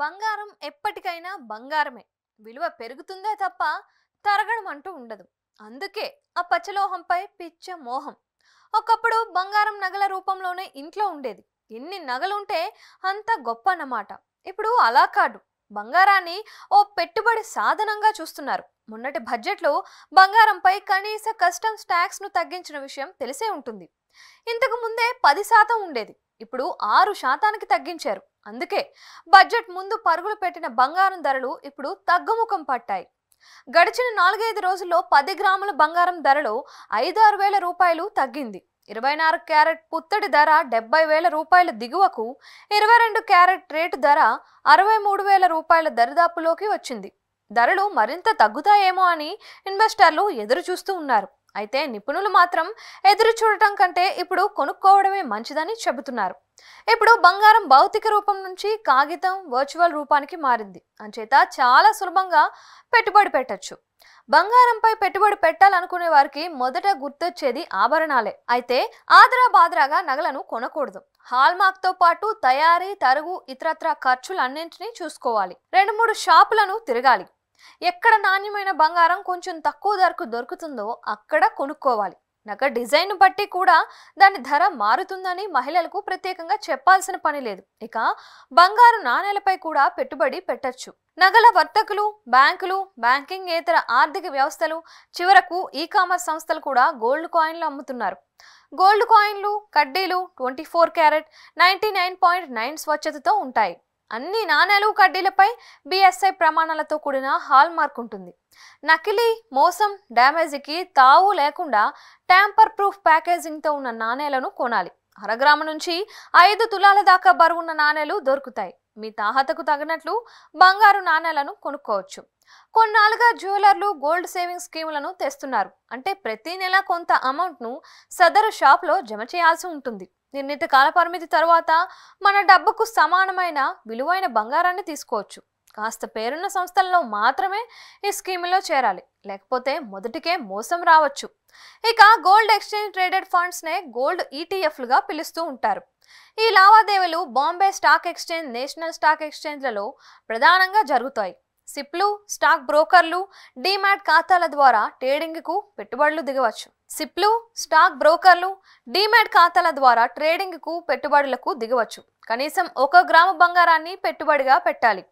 బంగారం ఎప్పటికైనా బంగారమే విలువ పెరుగుతుందే తప్ప తరగడం అంటూ ఉండదు అందుకే ఆ పచ్చలోహంపై పిచ్చ మోహం ఒకప్పుడు బంగారం నగల రూపంలోనే ఇంట్లో ఉండేది ఎన్ని నగలుంటే అంత గొప్ప అన్నమాట ఇప్పుడు అలా కాదు బంగారాన్ని ఓ పెట్టుబడి సాధనంగా చూస్తున్నారు మొన్నటి బడ్జెట్లో బంగారంపై కనీస కస్టమ్స్ ట్యాక్స్ను తగ్గించిన విషయం తెలిసే ఉంటుంది ఇంతకు ముందే పది శాతం ఉండేది ఇప్పుడు ఆరు శాతానికి తగ్గించారు అందుకే బడ్జెట్ ముందు పరుగులు పెట్టిన బంగారం ధరలు ఇప్పుడు తగ్గుముఖం పట్టాయి గడిచిన నాలుగైదు రోజుల్లో పది గ్రాముల బంగారం ధరలో ఆరు వేల రూపాయలు తగ్గింది ఇరవై నాలుగు క్యారెట్ పుత్తడి ధర డెబ్బై వేల రూపాయల దిగువకు ఇరవై రెండు క్యారెట్ రేటు ధర అరవై మూడు వేల రూపాయల దరిదాపులోకి వచ్చింది ధరలు మరింత తగ్గుతాయేమో అని ఇన్వెస్టర్లు ఎదురు చూస్తూ ఉన్నారు అయితే నిపుణులు మాత్రం ఎదురు చూడటం కంటే ఇప్పుడు కొనుక్కోవడమే మంచిదని చెబుతున్నారు ఇప్పుడు బంగారం భౌతిక రూపం నుంచి కాగితం వర్చువల్ రూపానికి మారింది అంచేత చాలా సులభంగా పెట్టుబడి పెట్టచ్చు బంగారంపై పెట్టుబడి పెట్టాలనుకునే వారికి మొదట గుర్తొచ్చేది ఆభరణాలే అయితే ఆదరా బాదరాగా నగలను కొనకూడదు హాల్మార్క్తో పాటు తయారీ తరుగు ఇతరత్ర ఖర్చులన్నింటినీ చూసుకోవాలి రెండు మూడు షాపులను తిరగాలి ఎక్కడ నాణ్యమైన బంగారం కొంచెం తక్కువ ధరకు దొరుకుతుందో అక్కడ కొనుక్కోవాలి నగ డిజైన్ బట్టి కూడా దాని ధర మారుతుందని మహిళలకు ప్రత్యేకంగా చెప్పాల్సిన పని లేదు ఇక బంగారు నాణేలపై కూడా పెట్టుబడి పెట్టచ్చు నగల వర్తకులు బ్యాంకులు బ్యాంకింగ్ ఏతర ఆర్థిక వ్యవస్థలు చివరకు ఈ కామర్స్ సంస్థలు కూడా గోల్డ్ కాయిన్లు అమ్ముతున్నారు గోల్డ్ కాయిన్లు కడ్డీలు twenty four carat ninety nine point nine స్వచ్ఛతతో ఉంటాయి అన్ని నాణేలు కడ్డీలపై బిఎస్ఐ ప్రమాణాలతో కూడిన హాల్ మార్క్ ఉంటుంది నకిలీ మోసం డ్యామేజీకి తావు లేకుండా ట్యాంపర్ ప్రూఫ్ ప్యాకేజింగ్తో ఉన్న నాణేలను కొనాలి అరగ్రాము నుంచి ఐదు తులాల దాకా బరువున్న నాణేలు దొరుకుతాయి మీ తాహతకు తగినట్లు బంగారు నాణేలను కొనుక్కోవచ్చు కొన్నాళ్ళుగా జ్యువెలర్లు గోల్డ్ సేవింగ్ స్కీములను తెస్తున్నారు అంటే ప్రతి నెల కొంత అమౌంట్ను సదరు షాప్లో జమ చేయాల్సి ఉంటుంది నిర్ణీత కాలపరిమితి తర్వాత మన డబ్బుకు సమానమైన విలువైన బంగారాన్ని తీసుకోవచ్చు కాస్త పేరున్న సంస్థల్లో మాత్రమే ఈ స్కీములో చేరాలి లేకపోతే మొదటికే మోసం రావచ్చు ఇక గోల్డ్ ఎక్స్చేంజ్ ట్రేడెడ్ ఫండ్స్నే గోల్డ్ ఈటీఎఫ్లుగా పిలుస్తూ ఉంటారు ఈ లావాదేవీలు Bombay stock exchange national stock ఎక్స్చేంజ్లలో ప్రధానంగా జరుగుతాయి సిప్లు స్టాక్ బ్రోకర్లు డీమ్యాట్ ఖాతాల ద్వారా ట్రేడింగ్కు పెట్టుబడులు దిగవచ్చు సిప్లు స్టాక్ బ్రోకర్లు డీమ్యాట్ ఖాతాల ద్వారా ట్రేడింగ్కు పెట్టుబడులకు దిగవచ్చు కనీసం ఒక గ్రామ బంగారాన్ని పెట్టుబడిగా పెట్టాలి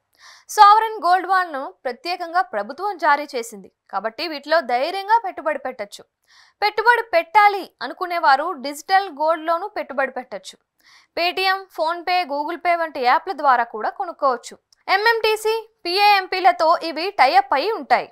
సావరన్ గోల్డ్ వాల్ను ప్రత్యేకంగా ప్రభుత్వం జారీ చేసింది కాబట్టి వీటిలో ధైర్యంగా పెట్టుబడి పెట్టచ్చు పెట్టుబడి పెట్టాలి అనుకునేవారు డిజిటల్ గోల్డ్లోనూ పెట్టుబడి పెట్టచ్చు పేటిఎం ఫోన్పే గూగుల్ పే వంటి యాప్ల ద్వారా కూడా కొనుక్కోవచ్చు ఎంఎంటీసీ పిఏఎంపీలతో ఇవి టైఅప్ అయి ఉంటాయి